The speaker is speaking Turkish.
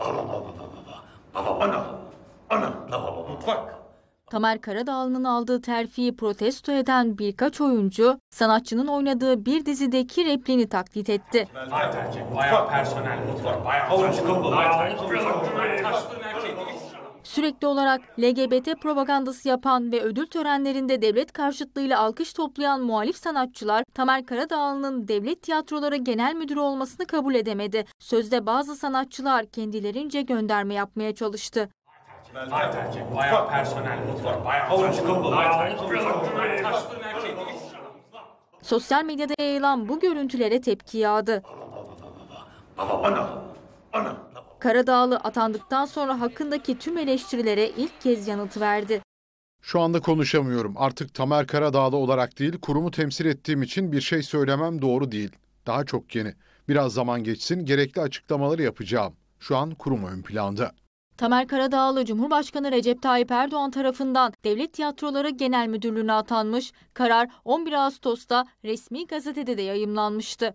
Baba baba baba baba ana ana baba mutfak. Tamer Karadağlı'nın aldığı terfiyi protesto eden birkaç oyuncu sanatçının oynadığı bir dizideki repliğini taklit etti. Bayağı erkek, bayağı personel, bayağı taşkın, bayağı taşkın erkek. Sürekli olarak LGBT propagandası yapan ve ödül törenlerinde devlet karşıtlığıyla alkış toplayan muhalif sanatçılar Tamer Karadağlı'nın devlet tiyatroları genel müdürü olmasını kabul edemedi. Sözde bazı sanatçılar kendilerince gönderme yapmaya çalıştı. Sosyal medyada yayılan bu görüntülere tepki yağdı. Baba, baba, baba, baba, baba, baba, Karadağlı atandıktan sonra hakkındaki tüm eleştirilere ilk kez yanıt verdi. Şu anda konuşamıyorum. Artık Tamer Karadağlı olarak değil, kurumu temsil ettiğim için bir şey söylemem doğru değil. Daha çok yeni. Biraz zaman geçsin, gerekli açıklamaları yapacağım. Şu an kurum ön planda. Tamer Karadağlı Cumhurbaşkanı Recep Tayyip Erdoğan tarafından Devlet Tiyatroları Genel Müdürlüğü'ne atanmış. Karar 11 Ağustos'ta resmi gazetede de yayımlanmıştı.